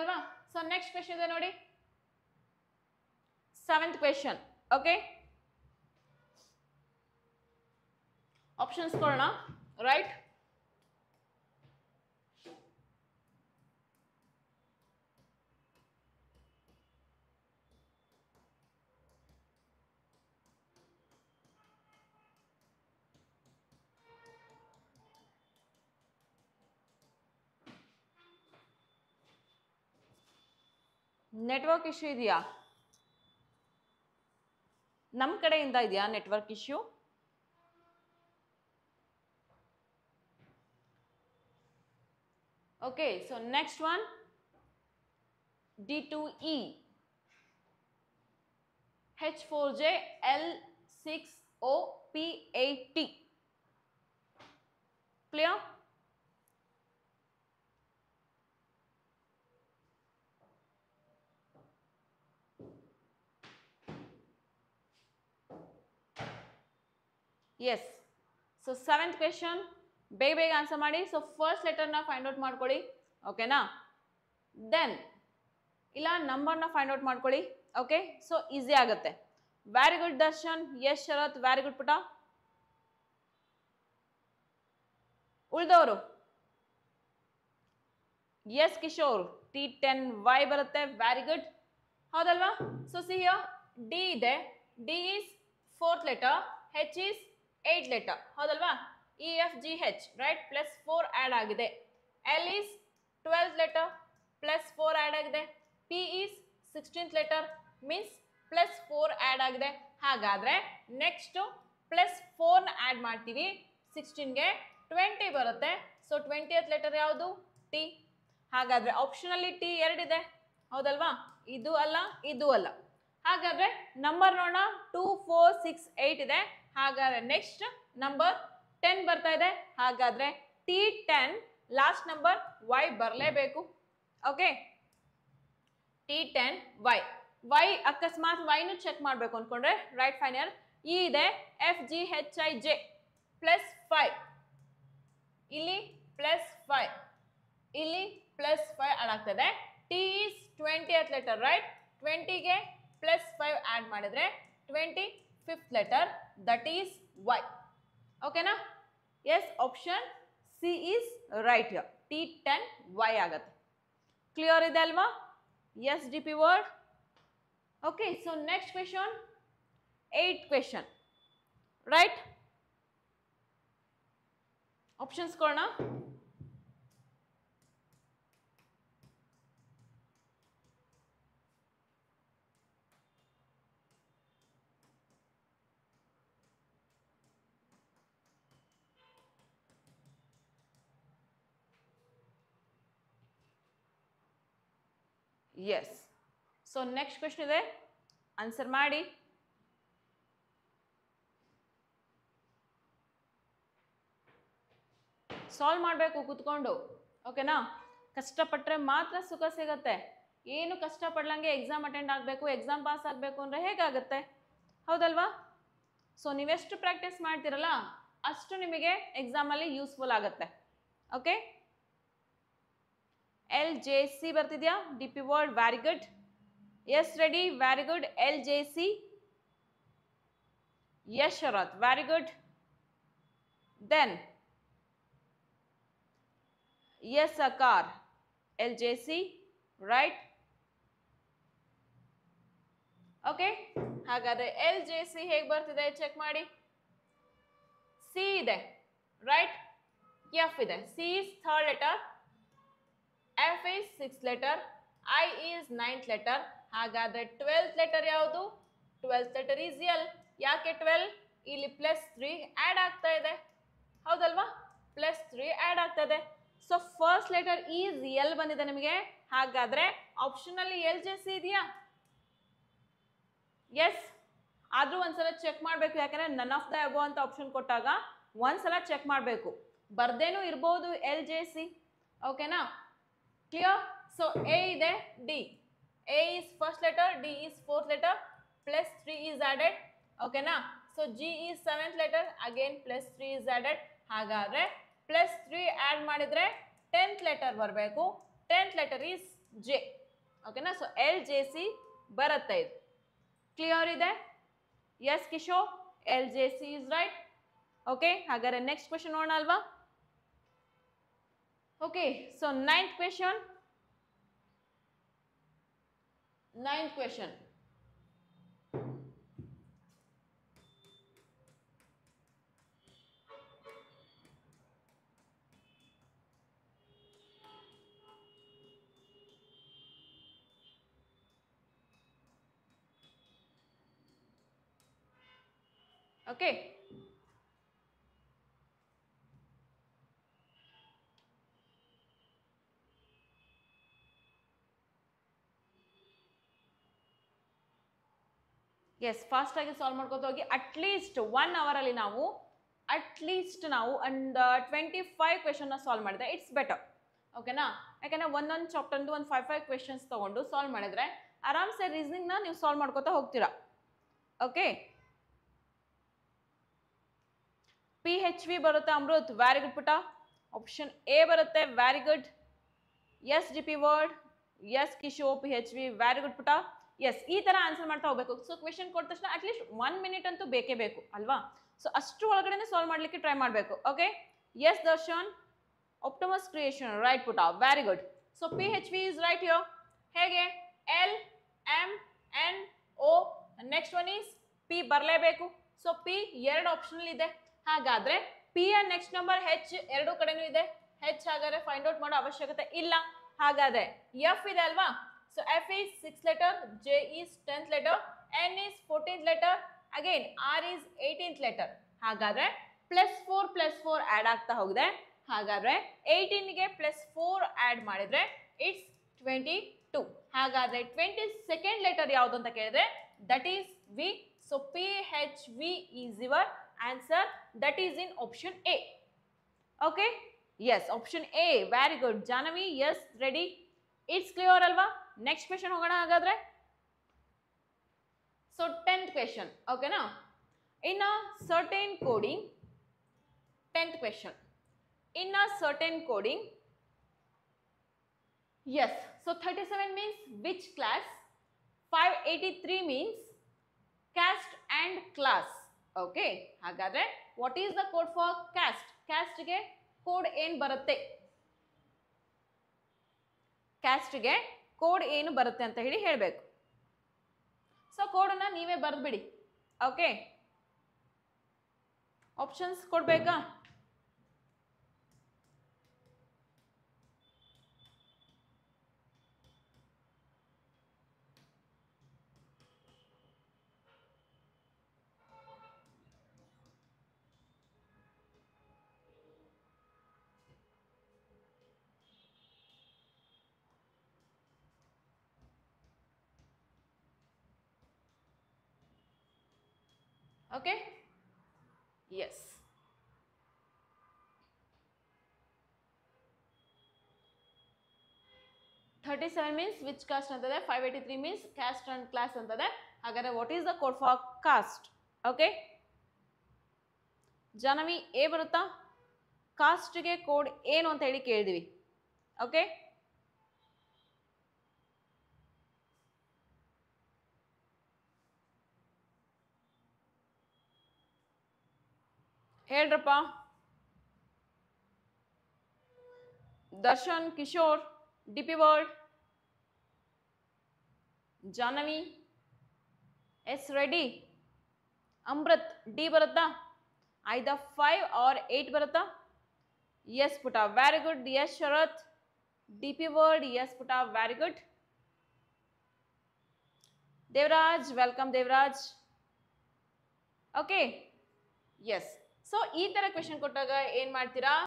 ಅಲ್ವಾ so next question ಇದೆ ನೋಡಿ ಸೆವೆಂತ್ ಕ್ವೆಶನ್ ಓಕೆ ಆಪ್ಷನ್ಸ್ ಕೊಡೋಣ ರೈಟ್ ನೆಟ್ವರ್ಕ್ ಇಶ್ಯೂ ಇದೆಯಾ ನಮ್ಮ ಕಡೆಯಿಂದ ಇದೆಯಾ network issue okay so next one D two E H four J L six O P eight T S so seventh question ಬೇಗ ಬೇಗ answer ಮಾಡಿ ಸೊ ಫಸ್ಟ್ ಲೆಟರ್ನ find out ಮಾಡ್ಕೊಳ್ಳಿ ಓಕೆನಾ ದೆನ್ ಇಲ್ಲ ನಂಬರ್ನ ಫೈಂಡ್ ಔಟ್ ಮಾಡ್ಕೊಳ್ಳಿ ಓಕೆ ಸೊ ಈಸಿ ಆಗುತ್ತೆ very good Darshan yes Sharath very good Putta ಉಳ್ದವರು yes Kishore T ten Y ಬರುತ್ತೆ ವೆರಿ ಗುಡ್ ಹೌದಲ್ವಾ ಸೊ ಸಿ ಡಿ ಇದೆ D is fourth letter H is eight letter ಹೌದಲ್ವಾ E F G H right plus four add ಆಗಿದೆ L is twelfth letter plus four add ಆಗಿದೆ P is sixteenth letter means plus four add ಆಗಿದೆ ಹಾಗಾದರೆ next plus ಫೋರ್ನ add ಮಾಡ್ತೀವಿ ಸಿಕ್ಸ್ಟೀನ್ಗೆ twenty ಬರುತ್ತೆ so twentieth letter ಯಾವುದು ಟಿ ಹಾಗಾದರೆ ಆಪ್ಷನಲ್ಲಿ ಟಿ ಎರಡಿದೆ ಹೌದಲ್ವಾ ಇದು ಅಲ್ಲ ಇದು ಅಲ್ಲ ಹಾಗಾದರೆ ನಂಬರ್ ನೋಡೋಣ ಟೂ ಫೋರ್ ಸಿಕ್ಸ್ ಏಯ್ಟ್ ಇದೆ ಹಾಗಾದ್ರೆ ನೆಕ್ಸ್ಟ್ ನಂಬರ್ ಟೆನ್ ಬರ್ತಾ ಇದೆ ಹಾಗಾದ್ರೆ T ten last number Y ಬರಲೇಬೇಕು okay T ten Y Y ಅಕಸ್ಮಾತ್ ವೈನು ಚೆಕ್ ಮಾಡಬೇಕು ಅಂದ್ಕೊಂಡ್ರೆ ರೈಟ್ ಫೈನಲ್ ಇ e ಇದೆ F G H I J plus five ಇಲ್ಲಿ ಪ್ಲಸ್ ಫೈವ್ ಇಲ್ಲಿ ಪ್ಲಸ್ ಫೈವ್ ಆಡ್ ಆಗ್ತದೆ T is twenty letter right ಟ್ವೆಂಟಿಗೆ ಪ್ಲಸ್ ಫೈವ್ ಆ್ಯಡ್ ಮಾಡಿದರೆ twenty fifth letter that is Y okay ना yes option C is right T ten Y आगत clear इधल yes DP word okay so next question eight question right option को ना yes so next question ಇದೆ answer ಮಾಡಿ solve ಮಾಡಬೇಕು ಕುತ್ಕೊಂಡು ಓಕೆನಾ ಕಷ್ಟಪಟ್ಟರೆ ಮಾತ್ರ ಸುಖ ಸಿಗತ್ತೆ ಏನು ಕಷ್ಟಪಡ್ಲಂಗೆ ಎಕ್ಸಾಮ್ ಅಟೆಂಡ್ ಆಗಬೇಕು ಎಕ್ಸಾಮ್ ಪಾಸ್ ಆಗಬೇಕು ಅಂದರೆ ಹೇಗಾಗತ್ತೆ ಹೌದಲ್ವಾ ಸೊ ನೀವೆಷ್ಟು ಪ್ರಾಕ್ಟೀಸ್ ಮಾಡ್ತೀರಲ್ಲ ಅಷ್ಟು ನಿಮಗೆ ಎಕ್ಸಾಮಲ್ಲಿ ಯೂಸ್ಫುಲ್ ಆಗುತ್ತೆ ಓಕೆ एल जे सी बर्तिया DP word very good yes ready very good L J C yes Sharath very good then yes uh L J C right okay L J C हेग बे check C right F C third letter F is six letter I is ninth letter ಹಾಗಾದರೆ twelfth letter ಯಾವುದು twelfth letter is L ಯಾಕೆ twelve ಇಲ್ಲಿ plus three add ಆಗ್ತಾ ಇದೆ ಹೌದಲ್ವಾ plus three add ಆಗ್ತಾ ಇದೆ so first letter is L ಬಂದಿದೆ ನಿಮಗೆ ಹಾಗಾದರೆ ಆಪ್ಷನಲ್ಲಿ ಎಲ್ ಜೆ ಸಿ ಇದೆಯಾ ಎಸ್ ಆದರೂ ಒಂದ್ಸಲ ಚೆಕ್ ಮಾಡಬೇಕು ಯಾಕಂದರೆ ನನ್ ಆಫ್ ದ ಅಬೋ ಅಂತ ಆಪ್ಷನ್ ಕೊಟ್ಟಾಗ ಒಂದ್ಸಲ ಚೆಕ್ ಮಾಡಬೇಕು ಬರ್ದೇನೂ ಇರ್ಬೋದು ಎಲ್ ಜೆ ಸಿ ಓಕೆನಾ Clear? So A is a D. A is first letter, D is fourth letter, plus 3 is added. Okay na? So G is seventh letter, again plus 3 is added. ಹಾಗಾದರೆ plus three add ಮಾಡಿದರೆ tenth letter ಬರಬೇಕು tenth letter is J ಓಕೆನಾ so L J C ಬರುತ್ತೆ ಇದು clear ಇದೆ yes Kishore L J C is right okay ಹಾಗಾದರೆ next question ನೋಡೋಣ ಅಲ್ವಾ Okay, so ninth question. Ninth question. Okay. Yes ಫಾಸ್ಟಾಗಿ ಸಾಲ್ವ್ ಮಾಡ್ಕೊತ ಹೋಗಿ ಅಟ್ಲೀಸ್ಟ್ ಒನ್ ಅವರಲ್ಲಿ ನಾವು ಅಟ್ಲೀಸ್ಟ್ ನಾವು ಅಂಡ್ ಟ್ವೆಂಟಿ ಫೈವ್ ಕ್ವೆಶನ್ನ ಸಾಲ್ವ್ ಮಾಡಿದ್ರೆ ಇಟ್ಸ್ ಬೆಟರ್ ಓಕೆನಾ ಯಾಕಂದರೆ ಒಂದೊಂದು ಚಾಪ್ಟರ್ದು ಒಂದು ಫೈವ್ ಫೈವ್ ಕ್ವೆಶನ್ಸ್ ತೊಗೊಂಡು ಸಾಲ್ವ್ ಮಾಡಿದ್ರೆ ಆರಾಮ್ಸೆ ನ ನೀವು ಸಾಲ್ವ್ ಮಾಡ್ಕೊತಾ ಹೋಗ್ತೀರಾ ಓಕೆ ಪಿ ಹೆಚ್ ವಿ ಬರುತ್ತೆ Amrit very good Putta option A ಬರುತ್ತೆ very good yes D P word yes Kishore P H V very good Putta yes ಈ ತರ ಆನ್ಸರ್ ಮಾಡ್ತಾ ಹೋಗ್ಬೇಕು ಸೊ ಕ್ವೆಶನ್ ಕೊಟ್ಟ ತಕ್ಷಣ ಅಟ್ಲೀಸ್ಟ್ ಒನ್ ಮಿನಿಟ್ ಅಂತೂ ಬೇಕೇ ಬೇಕು ಅಲ್ವಾ ಸೊ ಅಷ್ಟು ಒಳಗಡೆ ಸಾಲ್ವ್ ಮಾಡ್ಲಿಕ್ಕೆ ಟ್ರೈ ಮಾಡಬೇಕು okay yes Darshan optimus creation right Putta ಆ very good so P H V is right ಯೋ ಹೇಗೆ L M N O next one is P ಬರಲೇಬೇಕು ಸೊ ಪಿ ಎರಡು ಆಪ್ಷನ್ ಇದೆ ಹಾಗಾದ್ರೆ ಪಿ ಯ ನೆಕ್ಸ್ಟ್ ನಂಬರ್ ಹೆಚ್ ಎರಡು ಕಡೆನೂ ಇದೆ ಹೆಚ್ ಹಾಗಾದ್ರೆ ಫೈಂಡ್ ಔಟ್ ಮಾಡೋ ಅವಶ್ಯಕತೆ ಇಲ್ಲ ಹಾಗಾದ್ರೆ ಎಫ್ ಇದೆ ಅಲ್ವಾ So F is 6th letter, J is 10th letter, N is 14th letter, again R is 18th letter. ಹಾಗಾದರೆ plus four plus four add ಆಗ್ತಾ ಹೋಗಿದೆ ಹಾಗಾದರೆ ಏಯ್ಟೀನ್ಗೆ ಪ್ಲಸ್ ಫೋರ್ ಆ್ಯಡ್ ಮಾಡಿದರೆ ಇಟ್ಸ್ ಟ್ವೆಂಟಿ ಟು ಹಾಗಾದರೆ ಟ್ವೆಂಟಿ ಸೆಕೆಂಡ್ ಲೆಟರ್ ಯಾವುದು ಅಂತ ಕೇಳಿದ್ರೆ that is V so P H V is your answer that is in option A okay yes option A very good Janavi yes ready it's clear ಅಲ್ವಾ next question ಹೋಗೋಣ ಹಾಗಾದ್ರೆ so 10th question ಓಕೆನಾ in a certain coding 10th question in a certain coding yes so 37 means which class 583 means caste and class okay ಹಾಗಾದ್ರೆ what is the code for caste caste ಗೆ code ಏನು ಬರುತ್ತೆ ಕ್ಯಾಸ್ಟ್ಗೆ code ಏನು ಬರುತ್ತೆ ಅಂತ ಹೇಳಿ ಹೇಳಬೇಕು ಸೊ ಕೋಡನ್ನು ನೀವೇ ಬರೆದ್ಬಿಡಿ ಓಕೆ ಆಪ್ಷನ್ಸ್ ಕೊಡಬೇಕಾ okay yes thirty seven means which caste ಅಂತದೆ five eighty three means caste and class ಅಂತದೆ ಹಾಗಾದರೆ what is the code for caste okay Janavi A ಬರುತ್ತಾ ಕಾಸ್ಟ್ಗೆ ಕೋಡ್ ಏನು ಅಂತ ಹೇಳಿ ಕೇಳಿದ್ವಿ okay help Darshan Kishore DP word Janavi yes ready Amrit D बरता आई फाइव और एट बरता yes Putta very good yes Sharath DP world yes Putta very good Devraj welcome Devraj okay yes so ಈ ತರ ಕ್ವೆಶನ್ ಕೊಟ್ಟಾಗ ಏನ್ ಮಾಡ್ತೀರಾ